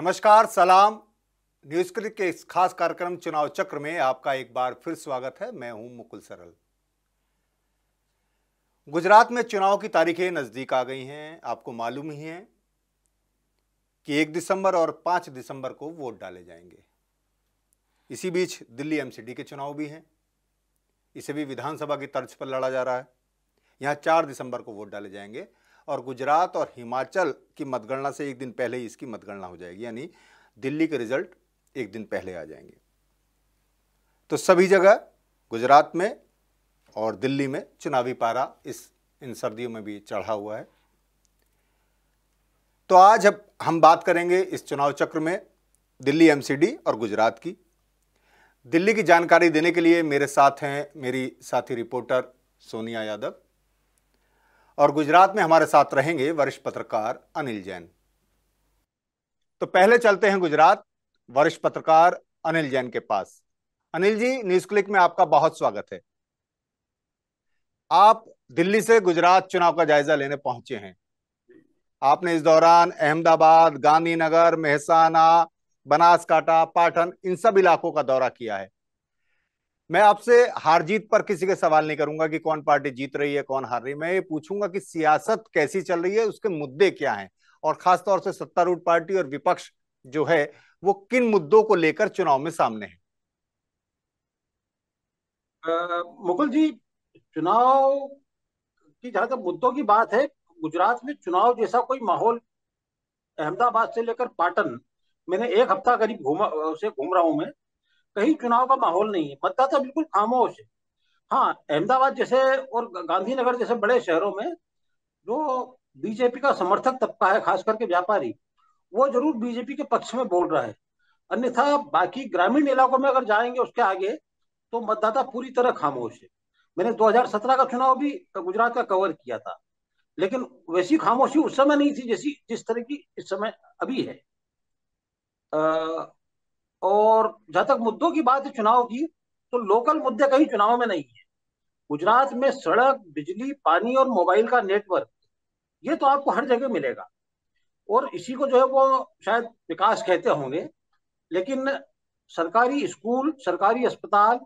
नमस्कार सलाम news click के इस खास कार्यक्रम चुनाव चक्र में आपका एक बार फिर स्वागत है मैं हूं मुकुल सरल गुजरात में चुनाव की तारीखें नज़दीक आ गई हैं आपको मालूम ही है कि एक दिसंबर और पांच दिसंबर को वोट डाले जाएंगे इसी बीच दिल्ली एमसीडी के चुनाव भी हैं इसे भी विधानसभा की तर्ज पर लड़ा जा रहा है यहां चार दिसंबर को वोट डाले जाएंगे और गुजरात और हिमाचल की मतगणना से एक दिन पहले ही इसकी मतगणना हो जाएगी यानी दिल्ली के रिजल्ट एक दिन पहले आ जाएंगे तो सभी जगह गुजरात में और दिल्ली में चुनावी पारा इस इन सर्दियों में भी चढ़ा हुआ है तो आज अब हम बात करेंगे इस चुनाव चक्र में दिल्ली एमसीडी और गुजरात की दिल्ली की जानकारी देने के लिए मेरे साथ हैं मेरी साथी रिपोर्टर सोनिया यादव और गुजरात में हमारे साथ रहेंगे वरिष्ठ पत्रकार अनिल जैन तो पहले चलते हैं गुजरात वरिष्ठ पत्रकार अनिल जैन के पास अनिल जी न्यूज क्लिक में आपका बहुत स्वागत है आप दिल्ली से गुजरात चुनाव का जायजा लेने पहुंचे हैं आपने इस दौरान अहमदाबाद गांधीनगर मेहसाना बनासकाटा पाटन इन सब इलाकों का दौरा किया है मैं आपसे हार जीत पर किसी के सवाल नहीं करूंगा कि कौन पार्टी जीत रही है कौन हार रही है मैं ये पूछूंगा कि सियासत कैसी चल रही है उसके मुद्दे क्या हैं और खासतौर से सत्तारूढ़ पार्टी और विपक्ष जो है वो किन मुद्दों को लेकर चुनाव में सामने है मुकुल जी चुनाव की जहां तक मुद्दों की बात है गुजरात में चुनाव जैसा कोई माहौल अहमदाबाद से लेकर पाटन मैंने एक हफ्ता करीब घूमा उसे घूम रहा हूं मैं कहीं चुनाव का माहौल नहीं है मतदाता बिल्कुल खामोश है हाँ अहमदाबाद जैसे और गांधीनगर जैसे बड़े शहरों में जो बीजेपी का समर्थक तबका है खास करके व्यापारी वो जरूर बीजेपी के पक्ष में बोल रहा है अन्यथा बाकी ग्रामीण इलाकों में अगर जाएंगे उसके आगे तो मतदाता पूरी तरह खामोश है मैंने 2017 का चुनाव भी गुजरात का कवर किया था लेकिन वैसी खामोशी उस समय नहीं थी जैसी जिस तरह की इस समय अभी है और जहां तक मुद्दों की बात है चुनाव की तो लोकल मुद्दे कहीं चुनाव में नहीं है गुजरात में सड़क बिजली पानी और मोबाइल का नेटवर्क ये तो आपको हर जगह मिलेगा और इसी को जो है वो शायद विकास कहते होंगे लेकिन सरकारी स्कूल सरकारी अस्पताल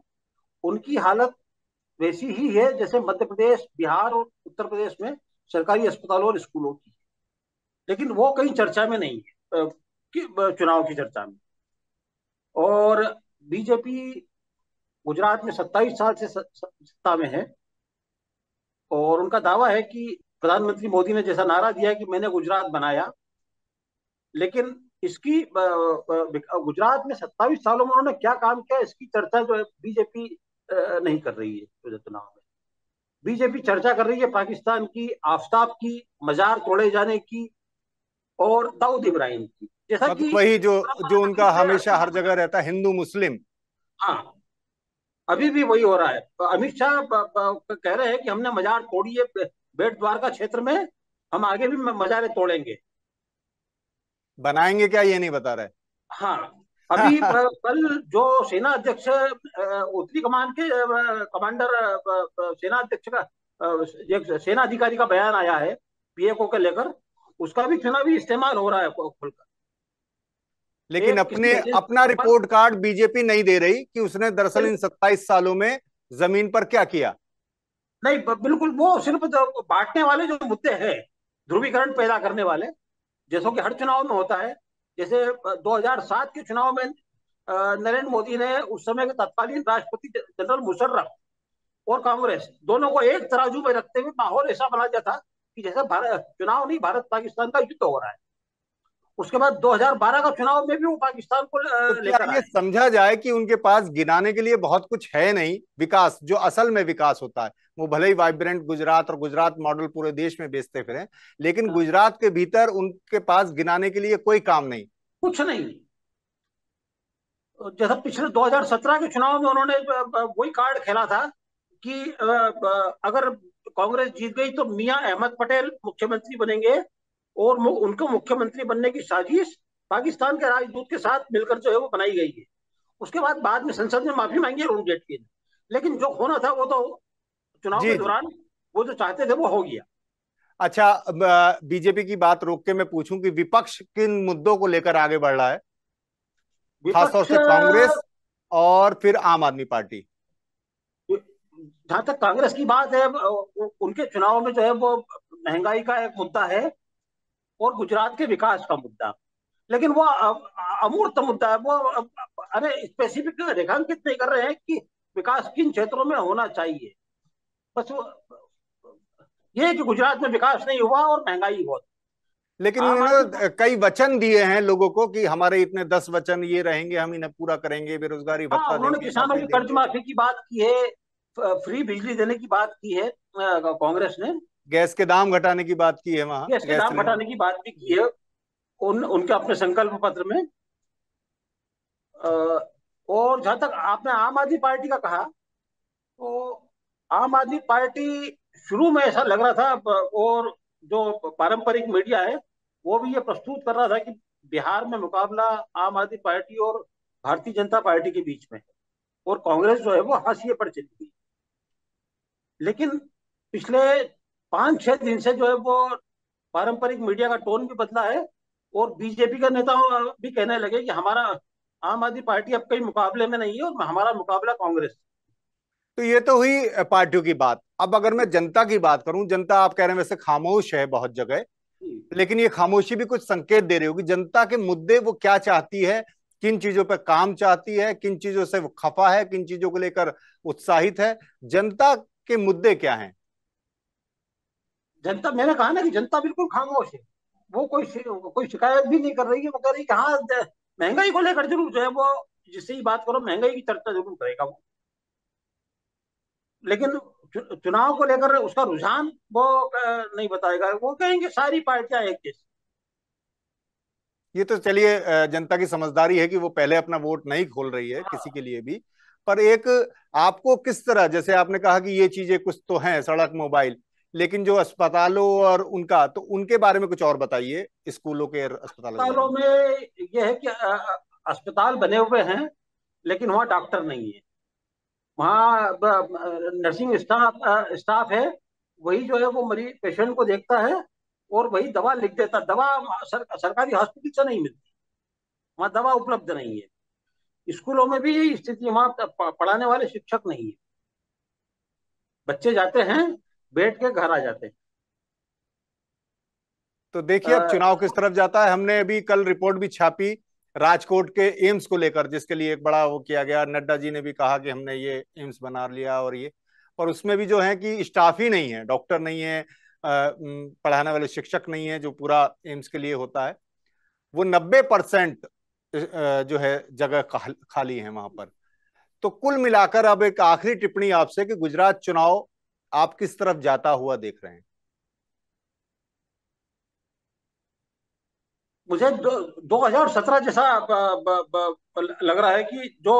उनकी हालत वैसी ही है जैसे मध्य प्रदेश बिहार और उत्तर प्रदेश में सरकारी अस्पतालों और स्कूलों की लेकिन वो कहीं चर्चा में नहीं है चुनाव की चर्चा में और बीजेपी गुजरात में 27 साल से सत्ता में है और उनका दावा है कि प्रधानमंत्री मोदी ने जैसा नारा दिया कि मैंने गुजरात बनाया लेकिन इसकी गुजरात में सत्ताईस सालों में उन्होंने क्या काम किया इसकी चर्चा जो है बीजेपी नहीं कर रही है चुनाव में बीजेपी चर्चा कर रही है पाकिस्तान की आफ्ताब की मजार तोड़े जाने की और दाऊद इब्राहिम की जैसा कि मतलब वही जो जो उनका हमेशा हर जगह रहता हिंदू मुस्लिम हाँ अभी भी वही हो रहा है तो अमित शाह कह रहे हैं कि हमने मजार तोड़ी है बेट द्वारका क्षेत्र में हम आगे भी मजारे तोड़ेंगे बनाएंगे क्या ये नहीं बता रहे हाँ अभी कल जो सेना अध्यक्ष उत्तरी कमान के कमांडर सेना अध्यक्ष का सेना अधिकारी का बयान आया है पीएको के लेकर उसका भी चुनावी इस्तेमाल हो रहा है खुलकर लेकिन अपने अपना रिपोर्ट कार्ड बीजेपी नहीं दे रही कि उसने दरअसल इन सत्ताईस सालों में जमीन पर क्या किया नहीं बिल्कुल वो सिर्फ बांटने वाले जो मुद्दे हैं ध्रुवीकरण पैदा करने वाले जैसो कि हर चुनाव में होता है जैसे 2007 के चुनाव में नरेंद्र मोदी ने उस समय के तत्कालीन राष्ट्रपति जनरल मुशर्रफ और कांग्रेस दोनों को एक तराजू में रखते हुए माहौल ऐसा बना दिया था कि जैसे भारत चुनाव नहीं भारत पाकिस्तान का युद्ध हो रहा है उसके बाद 2012 का चुनाव में भी वो पाकिस्तान को तो लेकर ये समझा जाए कि उनके पास गिनाने के लिए बहुत कुछ है नहीं विकास जो असल में विकास होता है वो भले ही वाइब्रेंट गुजरात और गुजरात मॉडल पूरे देश में बेचते फिरे लेकिन हाँ। गुजरात के भीतर उनके पास गिनाने के लिए कोई काम नहीं कुछ नहीं जैसा पिछले 2017 के चुनाव में उन्होंने वही कार्ड खेला था कि अगर कांग्रेस जीत गई तो मियां अहमद पटेल मुख्यमंत्री बनेंगे और उनको मुख्यमंत्री बनने की साजिश पाकिस्तान के राजदूत के साथ मिलकर जो है वो बनाई गई है उसके बाद बाद में संसद में माफी मांगी अरुण जेटली ने लेकिन जो होना था वो तो चुनाव के दौरान वो जो चाहते थे वो हो गया अच्छा बीजेपी की बात रोक के मैं पूछूं कि विपक्ष किन मुद्दों को लेकर आगे बढ़ रहा है खासतौर से कांग्रेस और फिर आम आदमी पार्टी जहां तक कांग्रेस की बात है उनके चुनाव में जो है वो महंगाई का एक मुद्दा है और गुजरात के विकास का मुद्दा लेकिन वो अमूर्त मुद्दा है वो अरे स्पेसिफिक रेखांकित नहीं कर रहे हैं कि विकास किन क्षेत्रों में होना चाहिए बस ये कि गुजरात में विकास नहीं हुआ और महंगाई बहुत लेकिन उन्होंने कई वचन दिए हैं लोगों को कि हमारे इतने दस वचन ये रहेंगे हम इन्हें पूरा करेंगे बेरोजगारी हाँ, भत्ता उन्होंने किसानों की कर्ज माफी की बात की है फ्री बिजली देने की बात की है कांग्रेस ने गैस के दाम घटाने की बात की है वहाँ गैस के दाम घटाने की बात भी की है उन उनके अपने संकल्प पत्र में और जहां तक आपने आम आदमी पार्टी का कहा तो आम आदमी पार्टी शुरू में ऐसा लग रहा था और जो पारंपरिक मीडिया है वो भी ये प्रस्तुत कर रहा था कि बिहार में मुकाबला आम आदमी पार्टी और भारतीय जनता पार्टी के बीच में और कांग्रेस जो है वो हाशिए पर चली गई लेकिन पिछले पांच छह दिन से जो है वो पारंपरिक मीडिया का टोन भी बदला है और बीजेपी का नेता भी कहने लगे कि हमारा आम आदमी पार्टी अब कहीं मुकाबले में नहीं है और हमारा मुकाबला कांग्रेस तो ये तो हुई पार्टियों की बात अब अगर मैं जनता की बात करूं जनता आप कह रहे हैं वैसे खामोश है बहुत जगह लेकिन ये खामोशी भी कुछ संकेत दे रही होगी जनता के मुद्दे वो क्या चाहती है किन चीजों पर काम चाहती है किन चीजों से वो खफा है किन चीजों को लेकर उत्साहित है जनता के मुद्दे क्या हैं जनता मैंने कहा ना कि जनता बिल्कुल खामोश है वो कोई कोई शिकायत भी नहीं कर रही है वो कह रही है हाँ महंगाई को लेकर जरूर जो है वो जिससे ही बात करो महंगाई की चर्चा जरूर करेगा वो लेकिन चुनाव को लेकर उसका रुझान वो नहीं बताएगा वो कहेंगे सारी पार्टियां एक जैसी ये तो चलिए जनता की समझदारी है कि वो पहले अपना वोट नहीं खोल रही है हाँ। किसी के लिए भी पर एक आपको किस तरह जैसे आपने कहा कि ये चीजें कुछ तो हैं सड़क मोबाइल लेकिन जो अस्पतालों और उनका तो उनके बारे में कुछ और बताइए स्कूलों के अस्पतालों में यह है कि अस्पताल बने हुए हैं लेकिन वहाँ डॉक्टर नहीं है वहाँ नर्सिंग स्टाफ स्टाफ है वही जो है वो मरीज पेशेंट को देखता है और वही दवा लिख देता दवा सर, सरकारी हॉस्पिटल से नहीं मिलती वहाँ दवा उपलब्ध नहीं है स्कूलों में भी यही स्थिति वहाँ पढ़ाने वाले शिक्षक नहीं है बच्चे जाते हैं बैठ के घर आ जाते तो देखिए अब चुनाव किस तरफ जाता है हमने अभी कल रिपोर्ट भी छापी राजकोट के एम्स को लेकर जिसके लिए एक बड़ा वो किया गया नड्डा जी ने भी कहा कि हमने ये एम्स बना लिया और ये और उसमें भी जो है कि स्टाफ ही नहीं है डॉक्टर नहीं है पढ़ाने वाले शिक्षक नहीं है जो पूरा एम्स के लिए होता है वो नब्बे परसेंट जो है जगह खाली है वहां पर तो कुल मिलाकर अब एक आखिरी टिप्पणी आपसे कि गुजरात चुनाव आप किस तरफ जाता हुआ देख रहे हैं मुझे दो हजार सत्रह जैसा ब, ब, ब, लग रहा है कि जो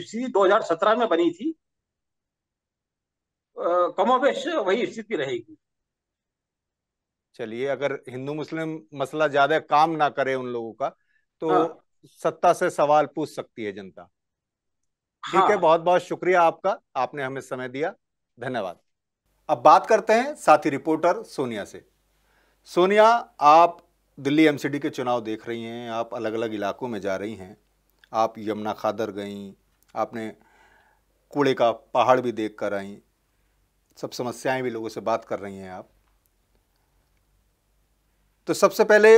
स्थिति दो हजार सत्रह में बनी थी कमोबेश वही स्थिति रहेगी चलिए अगर हिंदू मुस्लिम मसला ज्यादा काम ना करे उन लोगों का तो हाँ। सत्ता से सवाल पूछ सकती है जनता ठीक हाँ। है बहुत बहुत शुक्रिया आपका आपने हमें समय दिया धन्यवाद अब बात करते हैं साथी रिपोर्टर सोनिया से सोनिया आप दिल्ली एमसीडी के चुनाव देख रही हैं आप अलग अलग इलाकों में जा रही हैं आप यमुना खादर गई आपने कूड़े का पहाड़ भी देख कर आई सब समस्याएं भी लोगों से बात कर रही हैं आप तो सबसे पहले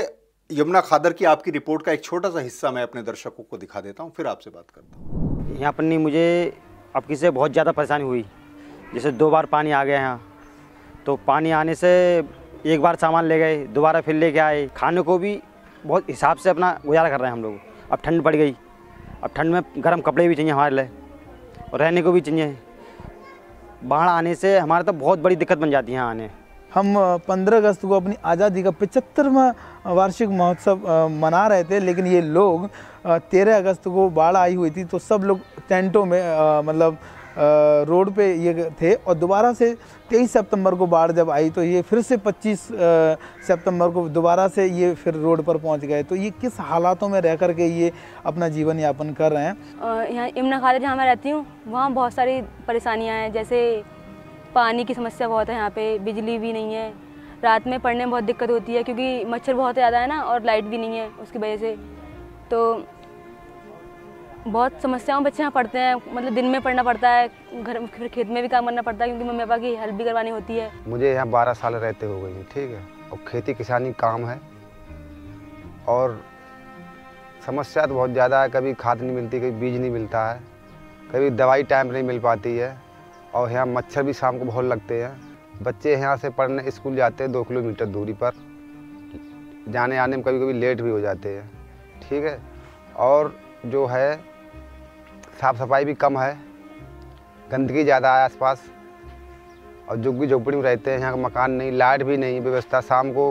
यमुना खादर की आपकी रिपोर्ट का एक छोटा सा हिस्सा मैं अपने दर्शकों को दिखा देता हूँ फिर आपसे बात करता हूँ यहाँ पर नहीं मुझे आपकी से बहुत ज़्यादा परेशानी हुई जैसे दो बार पानी आ गया यहाँ तो पानी आने से एक बार सामान ले गए दोबारा फिर लेके आए खाने को भी बहुत हिसाब से अपना गुजारा कर रहे हैं हम लोग अब ठंड पड़ गई अब ठंड में गर्म कपड़े भी चाहिए हमारे लिए और रहने को भी चाहिए बाढ़ आने से हमारे तो बहुत बड़ी दिक्कत बन जाती है आने हम 15 अगस्त को अपनी आज़ादी का पचहत्तरवा वार्षिक महोत्सव मना रहे थे लेकिन ये लोग 13 अगस्त को बाढ़ आई हुई थी तो सब लोग टेंटों में मतलब रोड पे ये थे और दोबारा से 23 सितंबर को बाढ़ जब आई तो ये फिर से 25 सितंबर को दोबारा से ये फिर रोड पर पहुंच गए तो ये किस हालातों में रह कर के ये अपना जीवन यापन कर रहे हैं यहाँ इमना ख़ाद जहाँ मैं रहती हूँ वहाँ बहुत सारी परेशानियाँ हैं जैसे पानी की समस्या बहुत है यहाँ पर बिजली भी नहीं है रात में पढ़ने में बहुत दिक्कत होती है क्योंकि मच्छर बहुत ज़्यादा है ना और लाइट भी नहीं है उसकी वजह से तो बहुत समस्याओं बच्चे यहाँ पढ़ते हैं मतलब दिन में पढ़ना पड़ता है घर फिर खेत में भी काम करना पड़ता है क्योंकि मम्मी पापा की हेल्प भी करवानी होती है मुझे यहाँ बारह साल रहते हो गई ठीक है और खेती किसानी काम है और समस्या तो बहुत ज़्यादा है कभी खाद नहीं मिलती कभी बीज नहीं मिलता है कभी दवाई टाइम नहीं मिल पाती है और यहाँ मच्छर भी शाम को बहुत लगते हैं बच्चे यहाँ से पढ़ने स्कूल जाते हैं दो किलोमीटर दूरी पर जाने आने में कभी कभी लेट भी हो जाते हैं ठीक है और जो है साफ़ सफाई भी कम है गंदगी ज़्यादा है आसपास और झुग्गी झोपड़ी में रहते हैं यहाँ का मकान नहीं लाइट भी नहीं व्यवस्था शाम को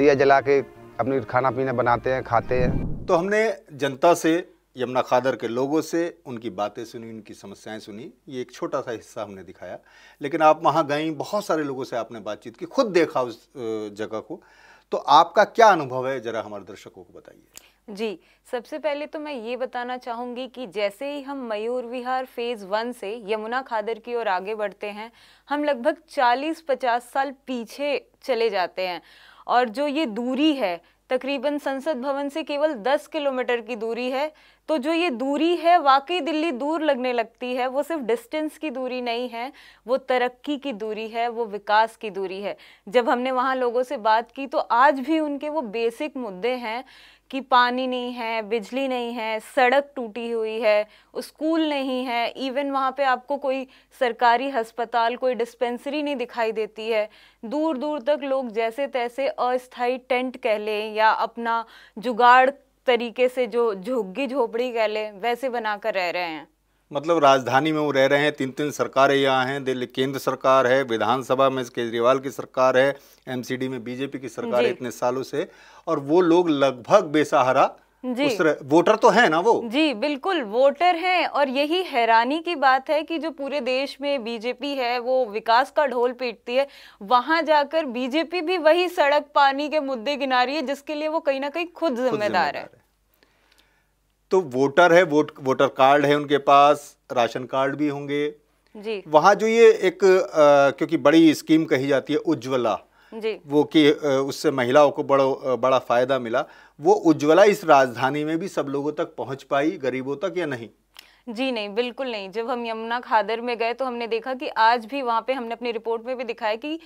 दिया जला के अपनी खाना पीना बनाते हैं खाते हैं तो हमने जनता से यमुना खादर के लोगों से उनकी बातें सुनी उनकी समस्याएं सुनी ये एक छोटा सा हिस्सा हमने दिखाया लेकिन आप वहाँ गई बहुत सारे लोगों से आपने बातचीत की खुद देखा उस जगह को तो आपका क्या अनुभव है ज़रा हमारे दर्शकों को बताइए जी सबसे पहले तो मैं ये बताना चाहूँगी कि जैसे ही हम मयूर विहार फेज़ वन से यमुना खादर की ओर आगे बढ़ते हैं हम लगभग 40-50 साल पीछे चले जाते हैं और जो ये दूरी है तकरीबन संसद भवन से केवल 10 किलोमीटर की दूरी है तो जो ये दूरी है वाकई दिल्ली दूर लगने लगती है वो सिर्फ डिस्टेंस की दूरी नहीं है वो तरक्की की दूरी है वो विकास की दूरी है जब हमने वहाँ लोगों से बात की तो आज भी उनके वो बेसिक मुद्दे हैं कि पानी नहीं है बिजली नहीं है सड़क टूटी हुई है स्कूल नहीं है इवन वहाँ पे आपको कोई सरकारी हस्पताल कोई डिस्पेंसरी नहीं दिखाई देती है दूर दूर तक लोग जैसे तैसे अस्थाई टेंट कह लें या अपना जुगाड़ तरीके से जो झुग्गी झोपड़ी कह लें वैसे बनाकर रह रहे हैं मतलब राजधानी में वो रह रहे हैं तीन तीन सरकारें यहाँ हैं दिल्ली केंद्र सरकार है विधानसभा में केजरीवाल की सरकार है एमसीडी में बीजेपी की सरकार है इतने सालों से और वो लोग लगभग बेसहारा जी वोटर तो है ना वो जी बिल्कुल वोटर हैं और यही हैरानी की बात है कि जो पूरे देश में बीजेपी है वो विकास का ढोल पीटती है वहां जाकर बीजेपी भी वही सड़क पानी के मुद्दे गिना रही है जिसके लिए वो कहीं ना कहीं खुद जिम्मेदार है तो वोटर है वोट वोटर कार्ड है उनके पास राशन कार्ड भी होंगे जी वहाँ जो ये एक आ, क्योंकि बड़ी स्कीम कही जाती है उज्ज्वला जी वो कि उससे महिलाओं को बड़ा बड़ा फ़ायदा मिला वो उज्ज्वला इस राजधानी में भी सब लोगों तक पहुँच पाई गरीबों तक या नहीं जी नहीं बिल्कुल नहीं जब हम यमुना खादर में गए तो हमने देखा कि आज भी वहाँ पे हमने अपनी रिपोर्ट में भी दिखाया कि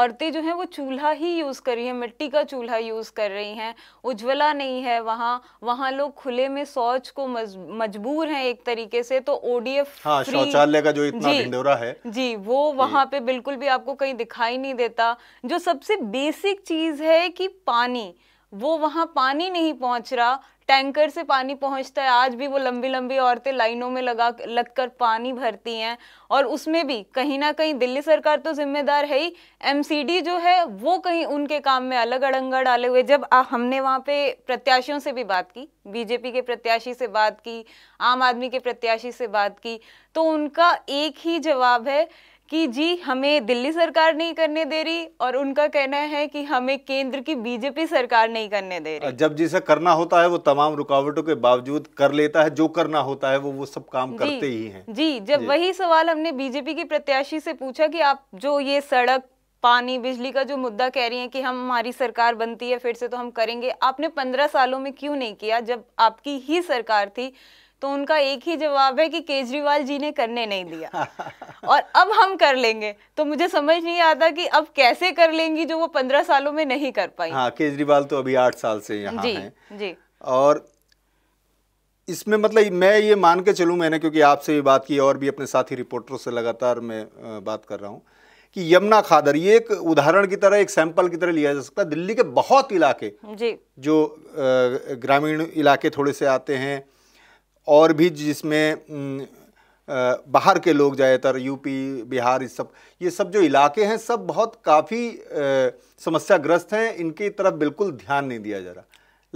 औरतें जो हैं वो चूल्हा ही यूज़ कर रही हैं मिट्टी का चूल्हा यूज़ कर रही हैं उज्ज्वला नहीं है वहाँ वहाँ लोग खुले में शौच को मजबूर हैं एक तरीके से तो ओडीएफ हाँ, शौचालय का जो इतना जी, है जी वो वहाँ पे बिल्कुल भी आपको कहीं दिखाई नहीं देता जो सबसे बेसिक चीज़ है कि पानी वो वहाँ पानी नहीं पहुँच रहा टैंकर से पानी पहुंचता है आज भी वो लंबी लंबी औरतें लाइनों में लगा लग कर पानी भरती हैं और उसमें भी कहीं ना कहीं दिल्ली सरकार तो जिम्मेदार है ही एमसीडी जो है वो कहीं उनके काम में अलग अड़ंगा डाले हुए जब आ, हमने वहाँ पे प्रत्याशियों से भी बात की बीजेपी के प्रत्याशी से बात की आम आदमी के प्रत्याशी से बात की तो उनका एक ही जवाब है कि जी हमें दिल्ली सरकार नहीं करने दे रही और उनका कहना है कि हमें केंद्र की बीजेपी सरकार नहीं करने दे रही जब जिसे करना होता है वो तमाम रुकावटों के बावजूद कर लेता है जो करना होता है वो वो सब काम करते ही हैं जी जब जी। वही सवाल हमने बीजेपी की प्रत्याशी से पूछा कि आप जो ये सड़क पानी बिजली का जो मुद्दा कह रही है कि हम हमारी सरकार बनती है फिर से तो हम करेंगे आपने पंद्रह सालों में क्यों नहीं किया जब आपकी ही सरकार थी तो उनका एक ही जवाब है कि केजरीवाल जी ने करने नहीं दिया और अब हम कर लेंगे तो मुझे समझ नहीं आता कि अब कैसे कर लेंगी जो वो पंद्रह सालों में नहीं कर पाई हाँ केजरीवाल तो अभी आठ साल से यहाँ जी, जी और इसमें मतलब मैं ये मान के चलूँ मैंने क्योंकि आपसे भी बात की और भी अपने साथी रिपोर्टरों से लगातार मैं बात कर रहा हूँ कि यमुना खादर ये एक उदाहरण की तरह एक सैंपल की तरह लिया जा सकता है दिल्ली के बहुत इलाके जी जो ग्रामीण इलाके थोड़े से आते हैं और भी जिसमें बाहर के लोग ज़्यादातर यूपी बिहार इस सब ये सब जो इलाके हैं सब बहुत काफ़ी समस्याग्रस्त हैं इनकी तरफ बिल्कुल ध्यान नहीं दिया जा रहा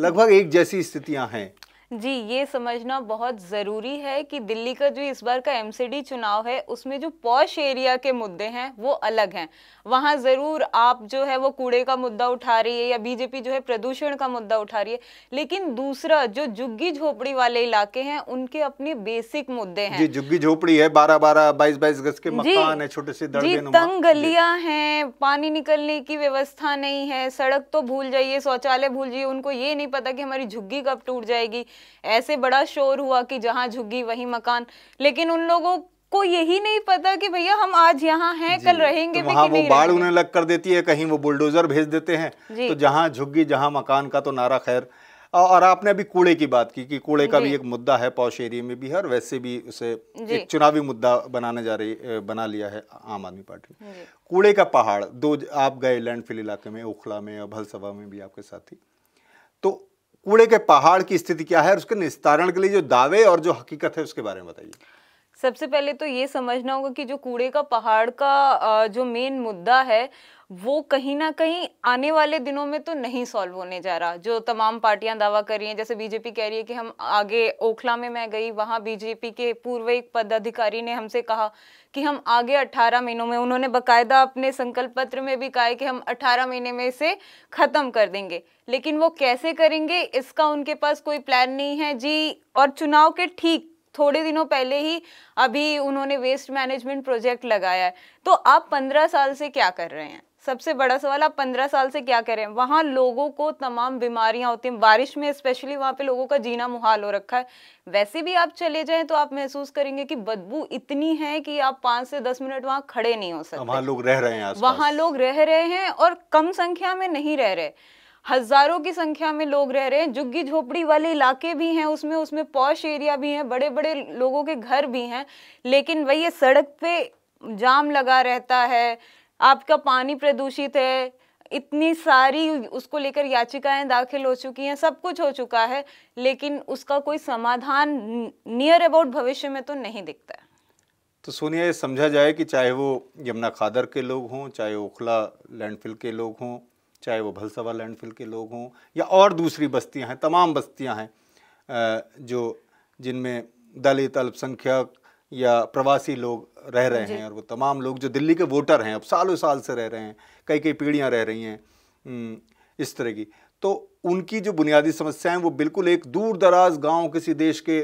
लगभग एक जैसी स्थितियां हैं जी ये समझना बहुत ज़रूरी है कि दिल्ली का जो इस बार का एमसीडी चुनाव है उसमें जो पॉश एरिया के मुद्दे हैं वो अलग हैं वहाँ ज़रूर आप जो है वो कूड़े का मुद्दा उठा रही है या बीजेपी जो है प्रदूषण का मुद्दा उठा रही है लेकिन दूसरा जो झुग्गी झोपड़ी वाले इलाके हैं उनके अपने बेसिक मुद्दे हैं जी झुग्गी झोपड़ी है बारह बारह बाईस बाईस गज के मकान है छोटे से जी तंग गलियाँ हैं पानी निकलने की व्यवस्था नहीं है सड़क तो भूल जाइए शौचालय भूल जाइए उनको ये नहीं पता कि हमारी झुग्गी कब टूट जाएगी ऐसे बड़ा शोर हुआ कि जहाँ झुग्गी वही मकान लेकिन उन लोगों को यही नहीं पता कि भैया हम आज यहाँ हैं कल तो रहेंगे तो वहाँ वो बाढ़ उन्हें लग कर देती है कहीं वो बुलडोजर भेज देते हैं तो जहाँ झुग्गी जहाँ मकान का तो नारा खैर और आपने अभी कूड़े की बात की कि कूड़े का भी एक मुद्दा है पौश एरिया में भी है और वैसे भी उसे एक चुनावी मुद्दा बनाने जा रही बना लिया है आम आदमी पार्टी कूड़े का पहाड़ दो आप गए लैंडफिल इलाके में ओखला में और भलसभा में भी आपके साथी तो कूड़े के पहाड़ की स्थिति क्या है और उसके निस्तारण के लिए जो दावे और जो हकीकत है उसके बारे में बताइए सबसे पहले तो ये समझना होगा कि जो कूड़े का पहाड़ का जो मेन मुद्दा है वो कहीं ना कहीं आने वाले दिनों में तो नहीं सॉल्व होने जा रहा जो तमाम पार्टियां दावा कर रही हैं जैसे बीजेपी कह रही है कि हम आगे ओखला में मैं गई वहां बीजेपी के पूर्व एक पदाधिकारी ने हमसे कहा कि हम आगे 18 महीनों में उन्होंने बकायदा अपने संकल्प पत्र में भी कहा कि हम 18 महीने में इसे ख़त्म कर देंगे लेकिन वो कैसे करेंगे इसका उनके पास कोई प्लान नहीं है जी और चुनाव के ठीक थोड़े दिनों पहले ही अभी उन्होंने वेस्ट मैनेजमेंट प्रोजेक्ट लगाया है तो आप पंद्रह साल से क्या कर रहे हैं सबसे बड़ा सवाल आप पंद्रह साल से क्या करें वहाँ लोगों को तमाम बीमारियाँ होती हैं बारिश में स्पेशली वहाँ पे लोगों का जीना मुहाल हो रखा है वैसे भी आप चले जाएं तो आप महसूस करेंगे कि बदबू इतनी है कि आप पाँच से दस मिनट वहाँ खड़े नहीं हो सकते हाँ, वहाँ लोग रह रहे हैं वहाँ लोग रह रहे हैं और कम संख्या में नहीं रह रहे हजारों की संख्या में लोग रह रहे हैं झुग्गी झोपड़ी वाले इलाके भी हैं उसमें उसमें पौश एरिया भी हैं बड़े बड़े लोगों के घर भी हैं लेकिन वही सड़क पे जाम लगा रहता है आपका पानी प्रदूषित है इतनी सारी उसको लेकर याचिकाएं दाखिल हो चुकी हैं सब कुछ हो चुका है लेकिन उसका कोई समाधान नियर अबाउट भविष्य में तो नहीं दिखता है तो सोनिया ये समझा जाए कि चाहे वो यमुना खादर के लोग हों चाहे ओखला लैंडफिल के लोग हों चाहे वो भलसवा लैंडफिल के लोग हों या और दूसरी बस्तियां हैं तमाम बस्तियां हैं जो जिनमें दलित अल्पसंख्यक या प्रवासी लोग रह रहे हैं और वो तमाम लोग जो दिल्ली के वोटर हैं अब सालों साल से रह रहे हैं कई कई पीढ़ियाँ रह रही हैं हम्म, इस तरह की तो उनकी जो बुनियादी समस्याएं वो बिल्कुल एक दूर दराज गाँव किसी देश के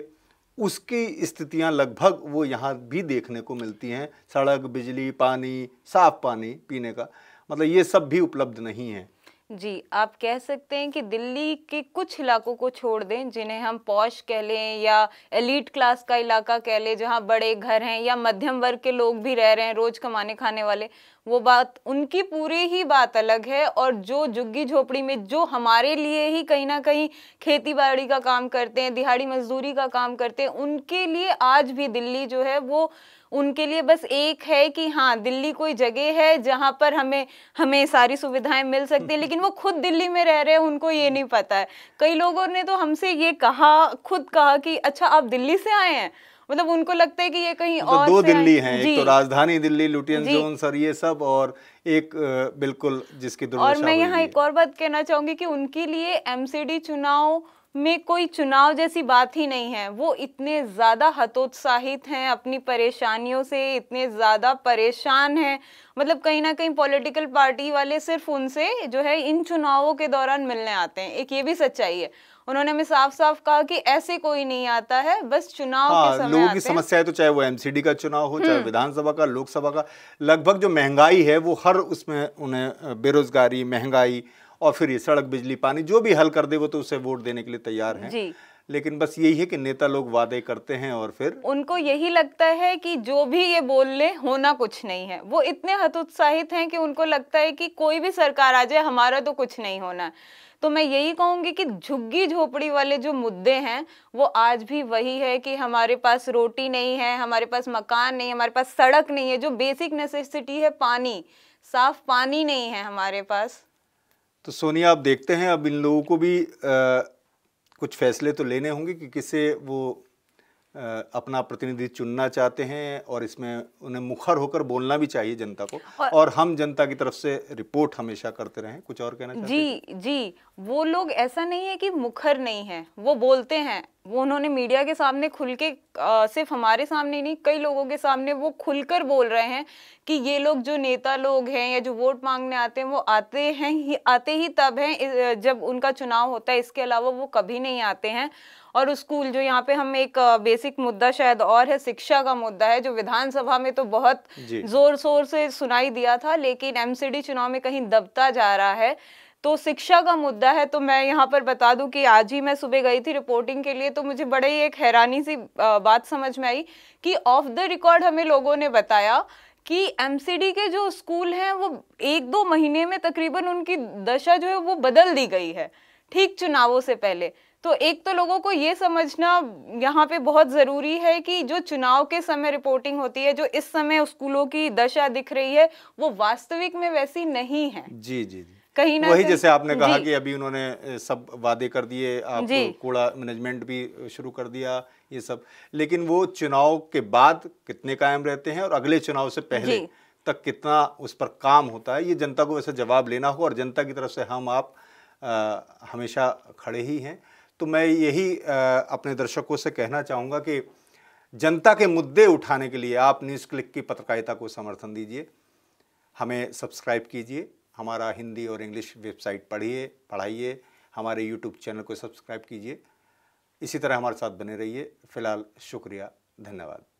उसकी स्थितियां लगभग वो यहाँ भी देखने को मिलती हैं सड़क बिजली पानी साफ पानी पीने का मतलब ये सब भी उपलब्ध नहीं है जी आप कह सकते हैं कि दिल्ली के कुछ इलाकों को छोड़ दें जिन्हें हम पौश कह लें या एलिट क्लास का इलाका कह लें जहाँ बड़े घर हैं या मध्यम वर्ग के लोग भी रह रहे हैं रोज कमाने खाने वाले वो बात उनकी पूरी ही बात अलग है और जो झुग्गी झोपड़ी में जो हमारे लिए ही कहीं ना कहीं खेती बाड़ी का काम करते हैं दिहाड़ी मजदूरी का काम करते हैं उनके लिए आज भी दिल्ली जो है वो उनके लिए बस एक है कि हाँ दिल्ली कोई जगह है जहाँ पर हमें हमें सारी सुविधाएं मिल सकती है लेकिन वो खुद दिल्ली में रह रहे हैं उनको ये नहीं पता है कई लोगों ने तो हमसे ये कहा खुद कहा कि अच्छा आप दिल्ली से आए हैं मतलब उनको लगता है कि ये कहीं मतलब और दो दिल्ली हैं एक तो राजधानी दिल्ली लुटियन जोन सर ये सब और एक बिल्कुल जिसकी और मैं यहाँ एक और बात कहना चाहूंगी कि उनके लिए एमसीडी चुनाव में कोई चुनाव जैसी बात ही नहीं है वो इतने ज़्यादा हतोत्साहित हैं अपनी परेशानियों से इतने ज़्यादा परेशान हैं मतलब कहीं ना कहीं पॉलिटिकल पार्टी वाले सिर्फ उनसे जो है इन चुनावों के दौरान मिलने आते हैं एक ये भी सच्चाई है उन्होंने हमें साफ साफ कहा कि ऐसे कोई नहीं आता है बस चुनाव हाँ, के समय लोगों की समस्या है तो चाहे वो एमसीडी का चुनाव हो चाहे हम्म। विधानसभा का लोकसभा का लगभग जो महंगाई है वो हर उसमें उन्हें बेरोजगारी महंगाई और फिर ये सड़क बिजली पानी जो भी हल कर दे वो तो उसे वोट देने के लिए तैयार हैं लेकिन बस यही है कि नेता लोग वादे करते हैं और फिर उनको यही लगता है कि जो भी ये बोल ले होना कुछ नहीं है वो इतने हतोत्साहित हैं कि उनको लगता है कि कोई भी सरकार आ जाए हमारा तो कुछ नहीं होना तो मैं यही कहूंगी कि झुग्गी झोपड़ी वाले जो मुद्दे हैं वो आज भी वही है कि हमारे पास रोटी नहीं है हमारे पास मकान नहीं हमारे पास सड़क नहीं है जो बेसिक नेसेसिटी है पानी साफ पानी नहीं है हमारे पास तो सोनिया आप देखते हैं अब इन लोगों को भी आ, कुछ फैसले तो लेने होंगे कि किससे वो अपना प्रतिनिधि चुनना चाहते हैं और इसमें उन्हें मुखर होकर बोलना भी चाहिए जनता को और, और हम जनता की तरफ से रिपोर्ट हमेशा करते रहें कुछ और कहना चाहते जी हैं? जी वो लोग ऐसा नहीं है कि मुखर नहीं है वो बोलते हैं वो उन्होंने मीडिया के सामने खुल के आ, सिर्फ हमारे सामने नहीं कई लोगों के सामने वो खुलकर बोल रहे हैं कि ये लोग जो नेता लोग हैं या जो वोट मांगने आते हैं वो आते हैं ही आते ही तब हैं जब उनका चुनाव होता है इसके अलावा वो कभी नहीं आते हैं और स्कूल जो यहाँ पे हम एक बेसिक मुद्दा शायद और है शिक्षा का मुद्दा है जो विधानसभा में तो बहुत जोर शोर से सुनाई दिया था लेकिन एमसीडी चुनाव में कहीं दबता जा रहा है तो शिक्षा का मुद्दा है तो मैं यहाँ पर बता दूं कि आज ही मैं सुबह गई थी रिपोर्टिंग के लिए तो मुझे बड़े ही एक हैरानी सी बात समझ में आई कि ऑफ द रिकॉर्ड हमें लोगों ने बताया कि एमसीडी के जो स्कूल हैं वो एक दो महीने में तकरीबन उनकी दशा जो है वो बदल दी गई है ठीक चुनावों से पहले तो एक तो लोगों को ये समझना यहाँ पे बहुत ज़रूरी है कि जो चुनाव के समय रिपोर्टिंग होती है जो इस समय स्कूलों की दशा दिख रही है वो वास्तविक में वैसी नहीं है जी जी जी कहीं ना वही जैसे आपने कहा कि अभी उन्होंने सब वादे कर दिए आप कूड़ा मैनेजमेंट भी शुरू कर दिया ये सब लेकिन वो चुनाव के बाद कितने कायम रहते हैं और अगले चुनाव से पहले तक कितना उस पर काम होता है ये जनता को वैसे जवाब लेना होगा और जनता की तरफ से हम आप आ, हमेशा खड़े ही हैं तो मैं यही अपने दर्शकों से कहना चाहूँगा कि जनता के मुद्दे उठाने के लिए आप न्यूज़ क्लिक की पत्रकारिता को समर्थन दीजिए हमें सब्सक्राइब कीजिए हमारा हिंदी और इंग्लिश वेबसाइट पढ़िए पढ़ाइए हमारे यूट्यूब चैनल को सब्सक्राइब कीजिए इसी तरह हमारे साथ बने रहिए फ़िलहाल शुक्रिया धन्यवाद